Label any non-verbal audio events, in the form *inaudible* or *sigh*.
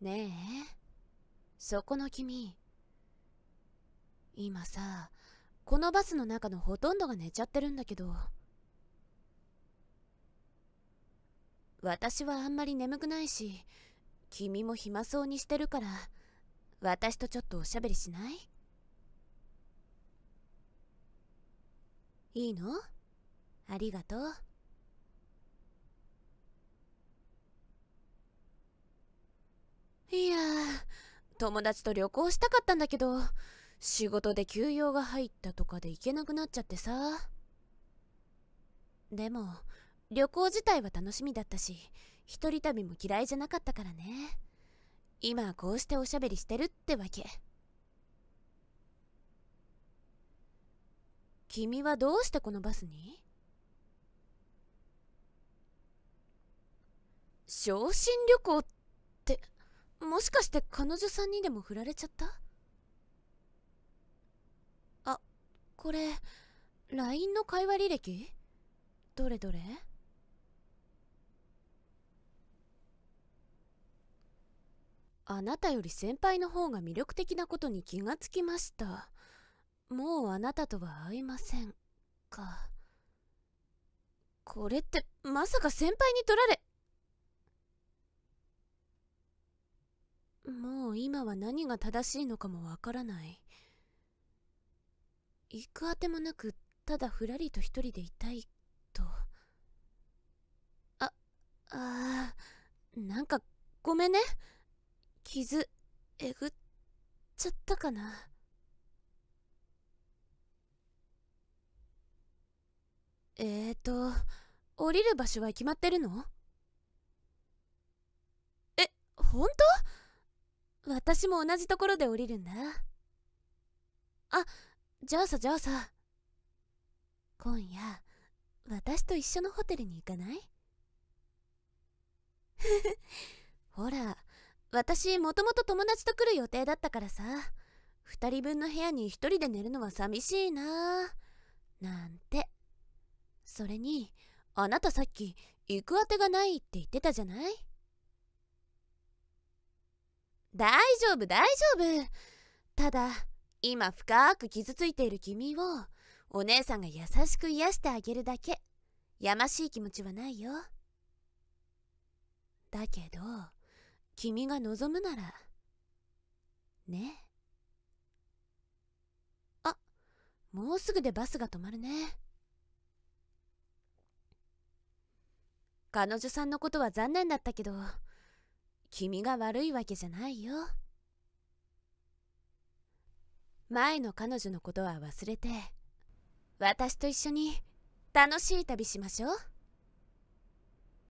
ねえ、そこの君。今さ、このバスの中のほとんどが寝ちゃってるんだけど。私はあんまり眠くないし、君も暇そうにしてるから、私とちょっとおしゃべりしないいいのありがとう。友達と旅行したかったんだけど仕事で休養が入ったとかで行けなくなっちゃってさでも旅行自体は楽しみだったし一人旅も嫌いじゃなかったからね今こうしておしゃべりしてるってわけ君はどうしてこのバスに昇進旅行ってもしかして彼女さんにでも振られちゃったあこれ LINE の会話履歴どれどれあなたより先輩の方が魅力的なことに気がつきましたもうあなたとは会いませんかこれってまさか先輩に取られもう今は何が正しいのかもわからない行くあてもなくただふらりと一人でいたいとああ、なんかごめんね傷えぐっちゃったかなえーと降りる場所は決まってるのえ本当私も同じところで降りるんだあじゃあさじゃあさ今夜私と一緒のホテルに行かない *laughs* ほら私もともと友達と来る予定だったからさ2人分の部屋に1人で寝るのは寂しいななんてそれにあなたさっき行くあてがないって言ってたじゃない大丈夫大丈夫ただ今深く傷ついている君をお姉さんが優しく癒してあげるだけやましい気持ちはないよだけど君が望むならねあもうすぐでバスが止まるね彼女さんのことは残念だったけど君が悪いわけじゃないよ前の彼女のことは忘れて私と一緒に楽しい旅しましょう